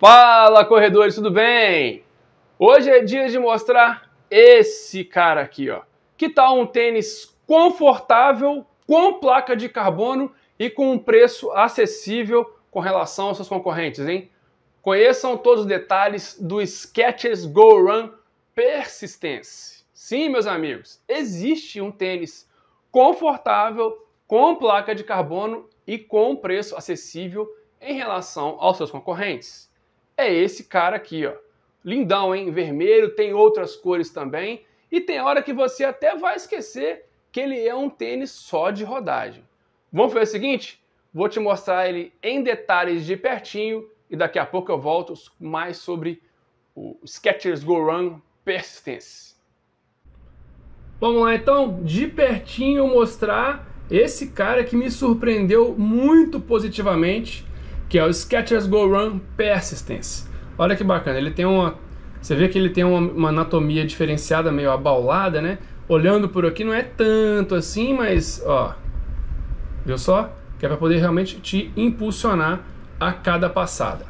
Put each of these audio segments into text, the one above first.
Fala corredores, tudo bem? Hoje é dia de mostrar esse cara aqui, ó. Que tal tá um tênis confortável, com placa de carbono e com um preço acessível com relação aos seus concorrentes, hein? Conheçam todos os detalhes do Skechers Go Run Persistence. Sim, meus amigos, existe um tênis confortável, com placa de carbono e com preço acessível em relação aos seus concorrentes é esse cara aqui, ó. Lindão, hein? Vermelho, tem outras cores também. E tem hora que você até vai esquecer que ele é um tênis só de rodagem. Vamos fazer o seguinte? Vou te mostrar ele em detalhes de pertinho e daqui a pouco eu volto mais sobre o Skechers Go Run Persistence. Vamos lá então, de pertinho mostrar esse cara que me surpreendeu muito positivamente que é o Skechers Go Run Persistence. Olha que bacana, ele tem uma. Você vê que ele tem uma, uma anatomia diferenciada, meio abaulada, né? Olhando por aqui não é tanto assim, mas ó. Viu só? Que é para poder realmente te impulsionar a cada passada.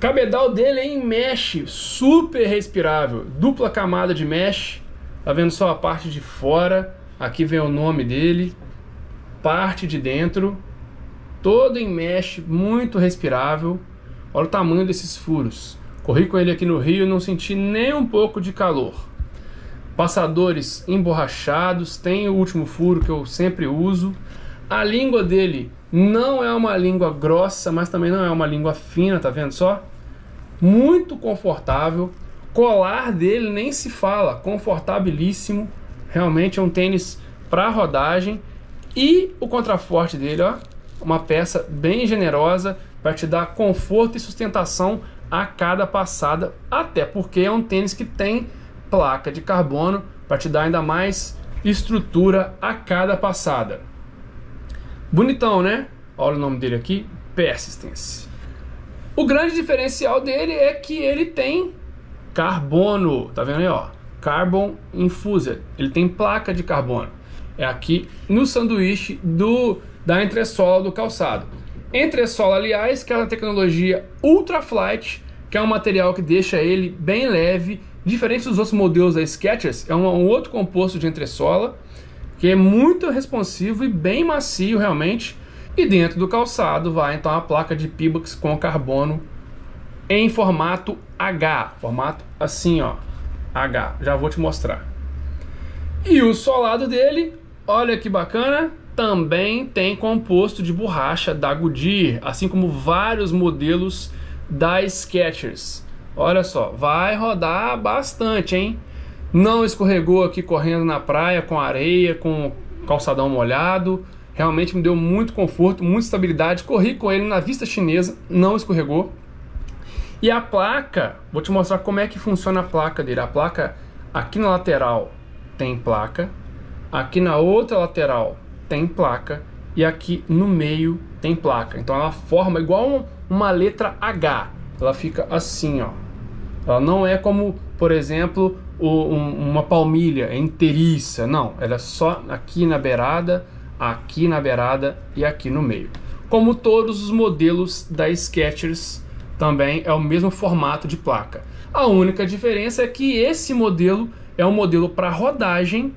Cabedal dele é em mesh, super respirável, dupla camada de mesh. Tá vendo só a parte de fora? Aqui vem o nome dele. Parte de dentro, todo em mesh, muito respirável. Olha o tamanho desses furos. Corri com ele aqui no Rio, não senti nem um pouco de calor. Passadores emborrachados, tem o último furo que eu sempre uso. A língua dele não é uma língua grossa, mas também não é uma língua fina, tá vendo só? Muito confortável. Colar dele nem se fala, confortabilíssimo. Realmente é um tênis para rodagem. E o contraforte dele, ó, uma peça bem generosa para te dar conforto e sustentação a cada passada, até porque é um tênis que tem placa de carbono para te dar ainda mais estrutura a cada passada. Bonitão, né? Olha o nome dele aqui, Persistence. O grande diferencial dele é que ele tem carbono, tá vendo aí, ó? Carbon infused. Ele tem placa de carbono. É aqui no sanduíche do da entressola do calçado. Entressola, aliás, que é uma tecnologia ultraflight, que é um material que deixa ele bem leve, diferente dos outros modelos da Skechers, é um, outro composto de entressola, que é muito responsivo e bem macio realmente. E dentro do calçado vai então a placa de Pibox com carbono em formato H, formato assim, ó, H. Já vou te mostrar. E o solado dele, olha que bacana, também tem composto de borracha da Goodyear, assim como vários modelos da Skechers. Olha só, vai rodar bastante, hein? Não escorregou aqui correndo na praia com areia, com calçadão molhado. Realmente me deu muito conforto, muita estabilidade. Corri com ele na vista chinesa, não escorregou. E a placa, vou te mostrar como é que funciona a placa dele. A placa aqui na lateral tem placa, aqui na outra lateral tem placa e aqui no meio tem placa. Então ela forma igual uma letra H. Ela fica assim, ó. Ela não é como, por exemplo, uma palmilha é inteiriça. Não, ela é só aqui na beirada, aqui na beirada e aqui no meio. Como todos os modelos da Skechers, também é o mesmo formato de placa. A única diferença é que esse modelo é um modelo para rodagem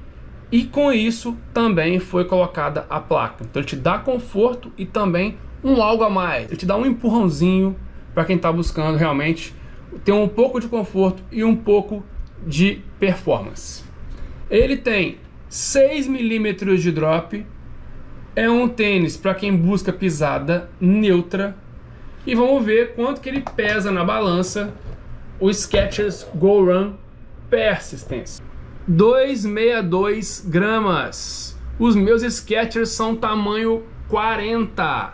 e com isso também foi colocada a placa. Então ele te dá conforto e também um algo a mais. Ele te dá um empurrãozinho para quem está buscando realmente ter um pouco de conforto e um pouco de performance. Ele tem 6 milímetros de drop, é um tênis para quem busca pisada neutra e vamos ver quanto que ele pesa na balança o Skechers Go Run Persistence. 262 gramas. Os meus Skechers são tamanho 40.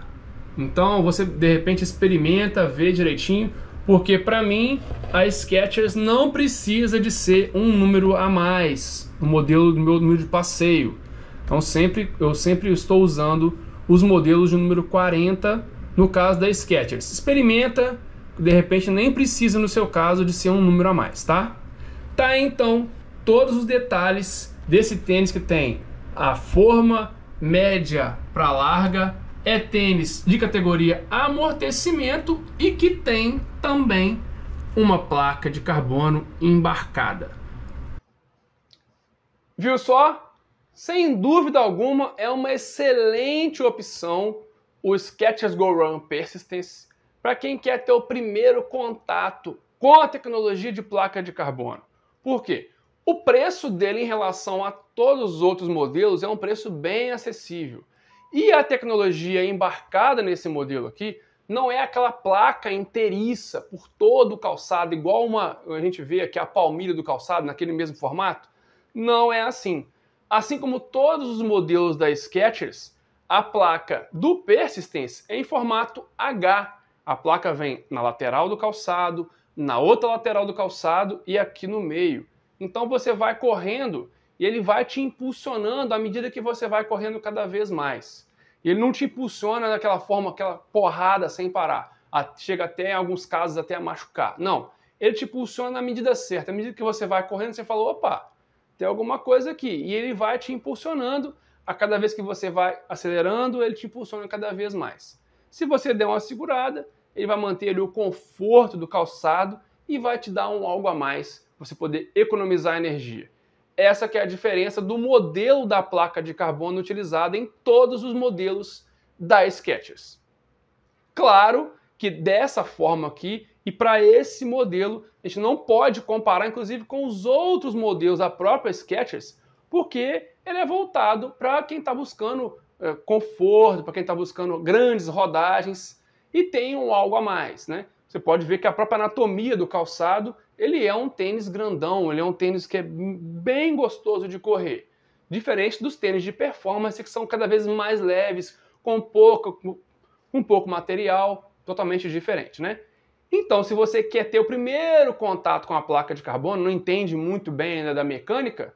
Então você de repente experimenta, vê direitinho, porque para mim a Skechers não precisa de ser um número a mais no modelo do meu número de passeio. Então sempre eu sempre estou usando os modelos de número 40 no caso da Skechers. Experimenta, de repente nem precisa no seu caso de ser um número a mais, tá? Tá então todos os detalhes desse tênis que tem a forma média para larga, é tênis de categoria amortecimento e que tem também uma placa de carbono embarcada. Viu só? Sem dúvida alguma, é uma excelente opção o Skechers Go Run Persistence para quem quer ter o primeiro contato com a tecnologia de placa de carbono. Por quê? O preço dele em relação a todos os outros modelos é um preço bem acessível. E a tecnologia embarcada nesse modelo aqui não é aquela placa inteiriça por todo o calçado, igual uma a gente vê aqui a palmilha do calçado naquele mesmo formato. Não é assim. Assim como todos os modelos da Skechers, a placa do Persistence é em formato H. A placa vem na lateral do calçado, na outra lateral do calçado e aqui no meio. Então você vai correndo e ele vai te impulsionando à medida que você vai correndo cada vez mais. Ele não te impulsiona daquela forma, aquela porrada sem parar. chega até, em alguns casos, até a machucar. Não. Ele te impulsiona na medida certa. À medida que você vai correndo, você fala: opa, tem alguma coisa aqui. E ele vai te impulsionando. A cada vez que você vai acelerando, ele te impulsiona cada vez mais. Se você der uma segurada, ele vai manter ali, o conforto do calçado e vai te dar um algo a mais para você poder economizar energia. Essa que é a diferença do modelo da placa de carbono utilizada em todos os modelos da Skechers. Claro que dessa forma aqui e para esse modelo, a gente não pode comparar inclusive com os outros modelos da própria Skechers, porque ele é voltado para quem está buscando é, conforto, para quem está buscando grandes rodagens e tem um algo a mais, né? Você pode ver que a própria anatomia do calçado, ele é um tênis grandão, ele é um tênis que é bem gostoso de correr. Diferente dos tênis de performance que são cada vez mais leves, com pouco, um pouco material, totalmente diferente, né? Então, se você quer ter o primeiro contato com a placa de carbono, não entende muito bem ainda da mecânica,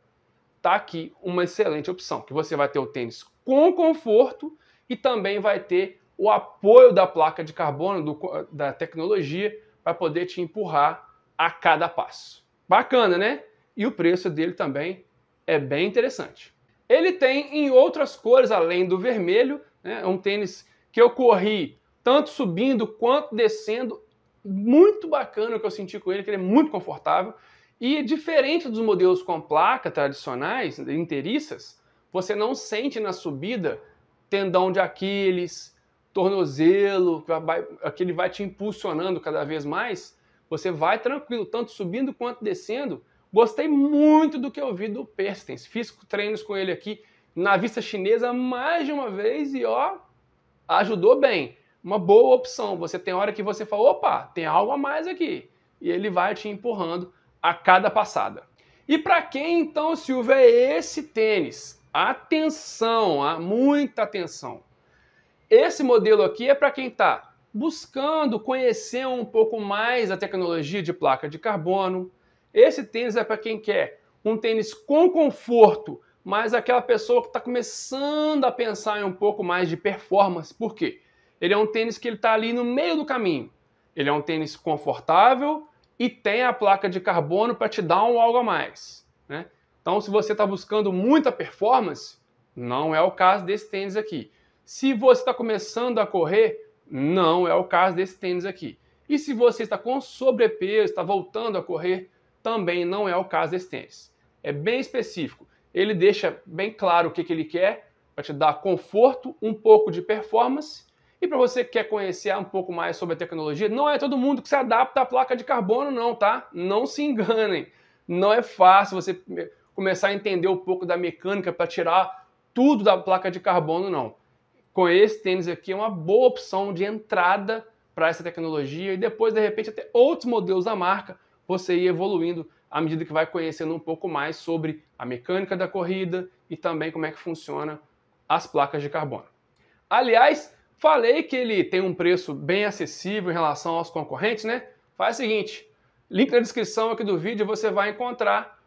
tá aqui uma excelente opção, que você vai ter o tênis com conforto e também vai ter o apoio da placa de carbono, do, da tecnologia, para poder te empurrar a cada passo. Bacana, né? E o preço dele também é bem interessante. Ele tem em outras cores além do vermelho, né? é um tênis que eu corri tanto subindo quanto descendo, muito bacana o que eu senti com ele, que ele é muito confortável. E diferente dos modelos com placa tradicionais, inteiriças, você não sente na subida tendão de Aquiles, tornozelo, aquele vai te impulsionando cada vez mais, você vai tranquilo, tanto subindo quanto descendo. Gostei muito do que eu vi do Perstens. Fiz treinos com ele aqui na vista chinesa mais de uma vez e ó, ajudou bem. Uma boa opção. Você tem hora que você fala, opa, tem algo a mais aqui. E ele vai te empurrando a cada passada. E para quem então, Silvia, é esse tênis? Atenção, há ah, muita atenção. Esse modelo aqui é para quem está buscando conhecer um pouco mais a tecnologia de placa de carbono. Esse tênis é para quem quer um tênis com conforto, mas aquela pessoa que está começando a pensar em um pouco mais de performance. Por quê? Ele é um tênis que ele está ali no meio do caminho. Ele é um tênis confortável e tem a placa de carbono para te dar um algo a mais. Né? Então, se você está buscando muita performance, não é o caso desse tênis aqui. Se você está começando a correr, não é o caso desse tênis aqui. E se você está com sobrepeso, está voltando a correr, também não é o caso desse tênis. É bem específico. Ele deixa bem claro o que, que ele quer para te dar conforto, um pouco de performance. E para você que quer conhecer um pouco mais sobre a tecnologia, não é todo mundo que se adapta à placa de carbono, não, tá? Não se enganem. Não é fácil você começar a entender um pouco da mecânica para tirar tudo da placa de carbono, não com esse tênis aqui é uma boa opção de entrada para essa tecnologia e depois, de repente, até outros modelos da marca, você ir evoluindo à medida que vai conhecendo um pouco mais sobre a mecânica da corrida e também como é que funciona as placas de carbono. Aliás, falei que ele tem um preço bem acessível em relação aos concorrentes, né? Faz o seguinte, link na descrição aqui do vídeo, você vai encontrar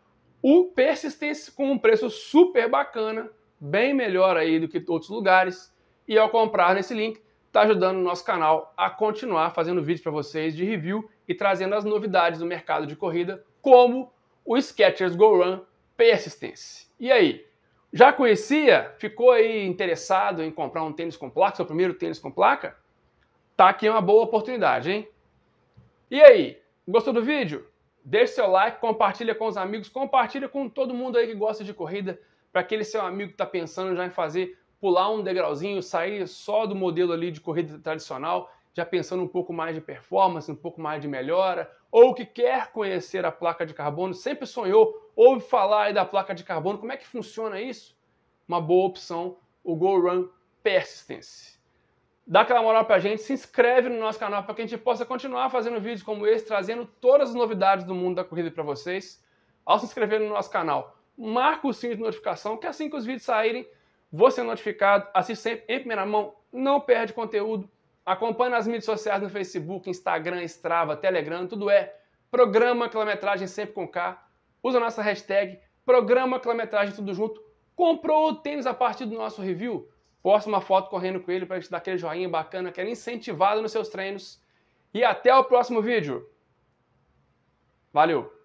o Persistence com um preço super bacana, bem melhor aí do que outros lugares. E ao comprar nesse link, está ajudando o nosso canal a continuar fazendo vídeos para vocês de review e trazendo as novidades do mercado de corrida, como o Skechers Go Run Persistence. E aí, já conhecia? Ficou aí interessado em comprar um tênis com placa, seu primeiro tênis com placa? Tá aqui uma boa oportunidade, hein? E aí, gostou do vídeo? Deixe seu like, compartilha com os amigos, compartilha com todo mundo aí que gosta de corrida, para aquele seu amigo que está pensando já em fazer pular um degrauzinho, sair só do modelo ali de corrida tradicional, já pensando um pouco mais de performance, um pouco mais de melhora, ou que quer conhecer a placa de carbono, sempre sonhou, ouve falar aí da placa de carbono, como é que funciona isso? Uma boa opção, o Go Run Persistence. Dá aquela moral pra gente, se inscreve no nosso canal para que a gente possa continuar fazendo vídeos como esse, trazendo todas as novidades do mundo da corrida para vocês. Ao se inscrever no nosso canal, marca o sininho de notificação, que assim que os vídeos saírem, você é notificado, assiste sempre em primeira mão, não perde conteúdo. Acompanhe nas mídias sociais no Facebook, Instagram, Strava, Telegram, tudo é Programa Quilometragem Sempre com K. Usa a nossa hashtag Programa Quilometragem Tudo Junto. Comprou o tênis a partir do nosso review? Posta uma foto correndo com ele para gente dar aquele joinha bacana, aquele incentivado nos seus treinos. E até o próximo vídeo. Valeu!